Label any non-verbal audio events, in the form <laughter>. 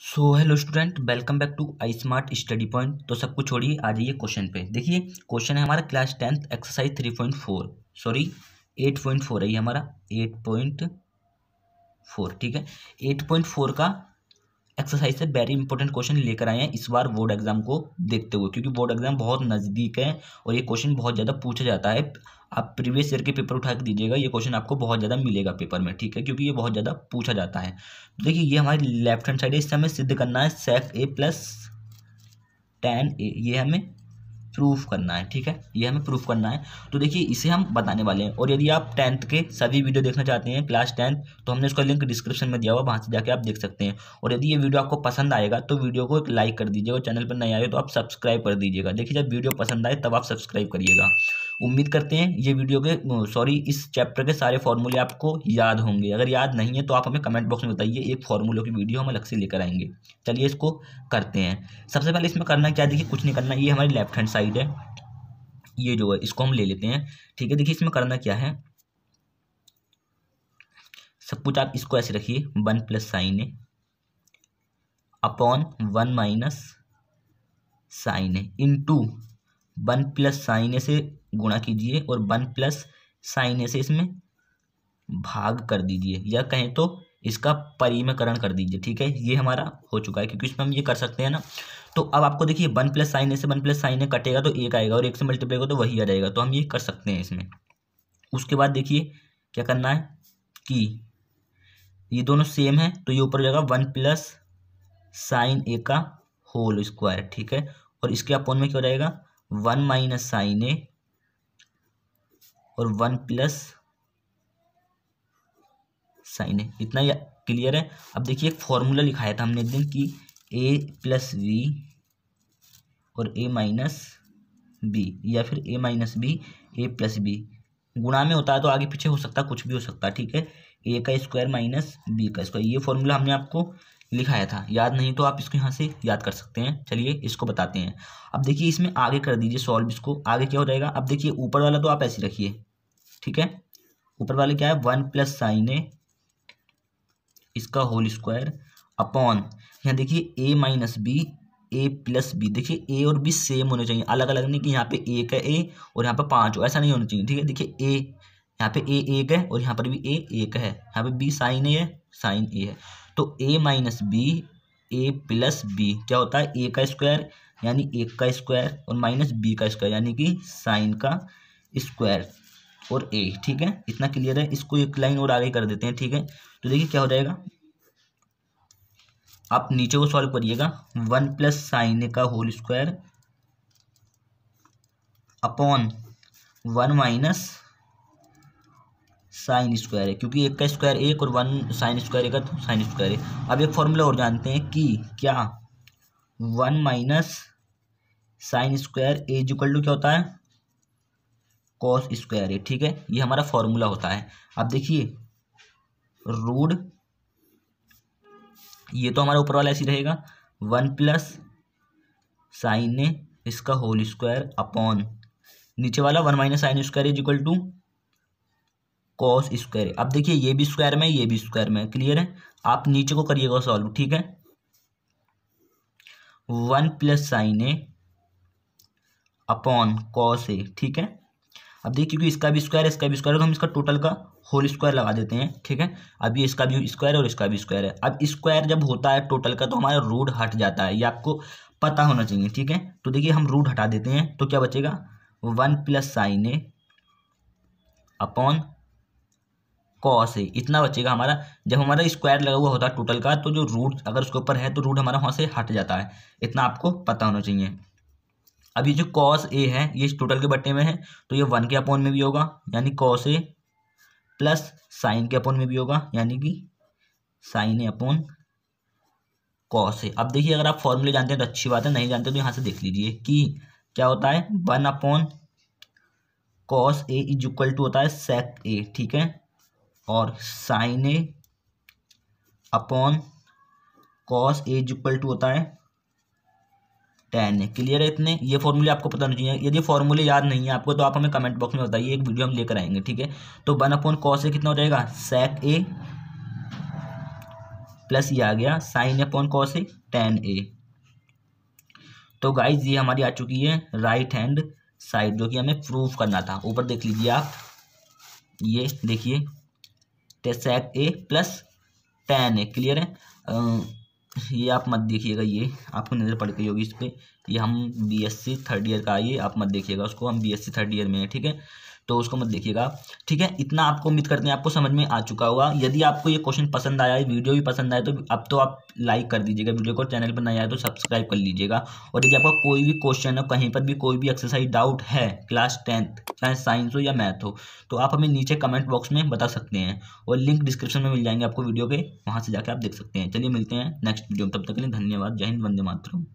so hello student welcome back to I smart study point तो सब कुछ छोड़िए आ जाइए क्वेश्चन पे देखिए क्वेश्चन है हमारा class tenth exercise three point four sorry eight point four है ये हमारा एट पॉइंट फोर ठीक है एट पॉइंट फोर का एक्सरसाइज से वेरी इंपॉर्टेंट क्वेश्चन लेकर आए हैं इस बार बोर्ड एग्जाम को देखते हुए क्योंकि बोर्ड एग्जाम बहुत नज़दीक है और ये क्वेश्चन बहुत ज़्यादा पूछा जाता है आप प्रीवियस ईयर के पेपर उठा के दीजिएगा ये क्वेश्चन आपको बहुत ज़्यादा मिलेगा पेपर में ठीक है क्योंकि ये बहुत ज़्यादा पूछा जाता है तो देखिए ये हमारी लेफ्ट हैंड साइड है इससे हमें सिद्ध करना है sec A plus tan A ये हमें प्रूफ करना है ठीक है ये हमें प्रूफ करना है तो देखिए इसे हम बताने वाले हैं और यदि आप टेंथ के सभी वीडियो देखना चाहते हैं क्लास टेंथ तो हमने उसका लिंक डिस्क्रिप्शन में दिया हुआ वहाँ से जाके आप देख सकते हैं और यदि ये वीडियो आपको पसंद आएगा तो वीडियो को एक लाइक कर दीजिएगा चैनल पर नहीं आए तो आप सब्सक्राइब कर दीजिएगा देखिए जब वीडियो पसंद आए तब आप सब्सक्राइब करिएगा उम्मीद करते हैं ये वीडियो के सॉरी इस चैप्टर के सारे फॉर्मूले आपको याद होंगे अगर याद नहीं है तो आप हमें कमेंट बॉक्स में बताइए एक फॉर्मूलों की वीडियो हम अलग से लेकर आएंगे चलिए इसको करते हैं सबसे पहले इसमें करना क्या देखिए कुछ नहीं करना ये हमारी लेफ्ट हैंड साइड है ये जो है इसको हम ले लेते हैं ठीक है देखिए इसमें करना क्या है सब कुछ आप इसको ऐसे रखिए वन प्लस साइन है अपॉन वन माइनस साइन है into one plus sine से गुणा कीजिए और वन प्लस साइन ए से इसमें भाग कर दीजिए या कहें तो इसका परिमकरण कर दीजिए ठीक है ये हमारा हो चुका है क्योंकि इसमें हम ये कर सकते हैं ना तो अब आपको देखिए वन प्लस साइन ए से वन प्लस साइन ए कटेगा तो एक आएगा और एक से मल्टीप्लाई होगा तो वही आ जाएगा तो हम ये कर सकते हैं इसमें उसके बाद देखिए क्या करना है कि ये दोनों सेम है तो ये ऊपर जाएगा वन प्लस साइन ए का होल स्क्वायर ठीक है और इसके अपोन में क्या हो जाएगा वन माइनस साइन ए और वन प्लस साइन है इतना क्लियर है अब देखिए एक फॉर्मूला लिखाया था हमने एक दिन कि ए प्लस वी और ए माइनस बी या फिर A minus B A plus B गुणा में होता है तो आगे पीछे हो सकता है कुछ भी हो सकता है ठीक है ए का स्क्वायर माइनस बी का स्क्वायर ये फॉर्मूला हमने आपको लिखाया था याद नहीं तो आप इसको यहाँ से याद कर सकते हैं चलिए इसको बताते हैं अब देखिए इसमें आगे कर दीजिए सॉल्व इसको आगे क्या हो जाएगा अब देखिए ऊपर वाला तो आप ऐसे रखिए ठीक है ऊपर वाले क्या है वन प्लस साइन ए इसका होल स्क्वायर अपॉन यहाँ देखिए A minus B A plus B देखिए ए और बी सेम होने चाहिए अलग अलग नहीं कि यहाँ पे एक है ए और यहाँ पे पाँच हो ऐसा नहीं होना चाहिए ठीक है देखिए ए यहाँ पे ए एक है और यहाँ पर भी ए एक है यहाँ पे बी साइन ए है साइन ए है तो A minus B A plus B क्या होता है ए का स्क्वायर यानी एक का स्क्वायर और माइनस बी का स्क्वायर यानी कि साइन का स्क्वायर और ए ठीक है इतना क्लियर है इसको एक लाइन और आगे कर देते हैं ठीक है तो देखिए क्या हो जाएगा आप नीचे को सॉल्व करिएगा वन प्लस साइन का whole square upon one minus sine square है क्योंकि एक का स्क्वायर एक और वन साइन स्क्वायर एक तो साइन स्क्वायर है अब एक फॉर्मूला और जानते हैं कि क्या one minus sine square is equal to क्या होता है कॉस स्क्वायर है ठीक है ये हमारा फॉर्मूला होता है अब देखिए रूड ये तो हमारा ऊपर वाला ऐसे रहेगा वन प्लस साइन ए इसका होल स्क्वायर अपॉन नीचे वाला one minus sine square is equal to cos square अब देखिए ये भी स्क्वायर में ये भी स्क्वायर में क्लियर है आप नीचे को करिएगा सॉल्व ठीक है one plus sine A upon cos A ठीक है अब देखिए क्योंकि इसका भी स्क्वायर है इसका भी स्क्वायर है तो हम इसका टोटल का होल स्क्वायर लगा देते हैं ठीक है अब ये इसका भी स्क्वायर और इसका भी स्क्वायर है अब स्क्वायर जब होता है टोटल का तो हमारा रूट हट जाता है ये आपको पता होना चाहिए ठीक है तो देखिए हम रूट हटा देते हैं तो क्या बचेगा one plus sine A upon cos है इतना बचेगा हमारा जब हमारा स्क्वायर लगा हुआ होता है टोटल का तो जो रूट अगर उसके ऊपर है तो रूट हमारा वहाँ से हट जाता है इतना आपको पता होना चाहिए अब ये जो कॉस ए है ये टोटल के बट्टे में है तो ये वन के अपॉन में भी होगा यानी कॉस ए प्लस साइन के अपॉन में भी होगा यानी कि sine A upon cos A अब देखिए अगर आप फॉर्मूले जानते हैं तो अच्छी बात है नहीं जानते तो यहाँ से देख लीजिए कि क्या होता है one upon cos A is equal to होता है सेक ए ठीक है और sine A upon cos A is equal to होता है टेन क्लियर है इतने ये फॉर्मूले आपको पता होना चाहिए यदि फॉर्मूले याद नहीं है आपको तो आप हमें कमेंट बॉक्स में बताइए एक वीडियो हम लेकर आएंगे ठीक है तो वन अपॉन कॉस ए कितना हो जाएगा सेक ए प्लस ये आ गया sine upon cos A tan A तो गाइज ये हमारी आ चुकी है राइट हैंड साइड जो कि हमें प्रूफ करना था ऊपर देख लीजिए आप ये देखिए sec A plus tan A clear है <laughs> ये आप मत देखिएगा ये आपको नज़र पड़ गई होगी इस पर ये हम B S C third year का आइए आप मत देखिएगा उसको हम B S C third year में है ठीक है तो उसको मत देखिएगा ठीक है इतना आपको उम्मीद करते हैं आपको समझ में आ चुका होगा यदि आपको ये क्वेश्चन पसंद आया है वीडियो भी पसंद आए तो अब तो आप लाइक कर दीजिएगा वीडियो को चैनल पर नहीं आए तो सब्सक्राइब कर लीजिएगा और यदि आपका कोई भी क्वेश्चन हो कहीं पर भी कोई भी एक्सरसाइज डाउट है क्लास टेंथ चाहे साइंस हो या मैथ हो तो आप हमें नीचे कमेंट बॉक्स में बता सकते हैं और लिंक डिस्क्रिप्शन में मिल जाएंगे आपको वीडियो के वहाँ से जाकर आप देख सकते हैं चलिए मिलते हैं नेक्स्ट वीडियो तब तक के लिए धन्यवाद जय हिंद वंदे मातरम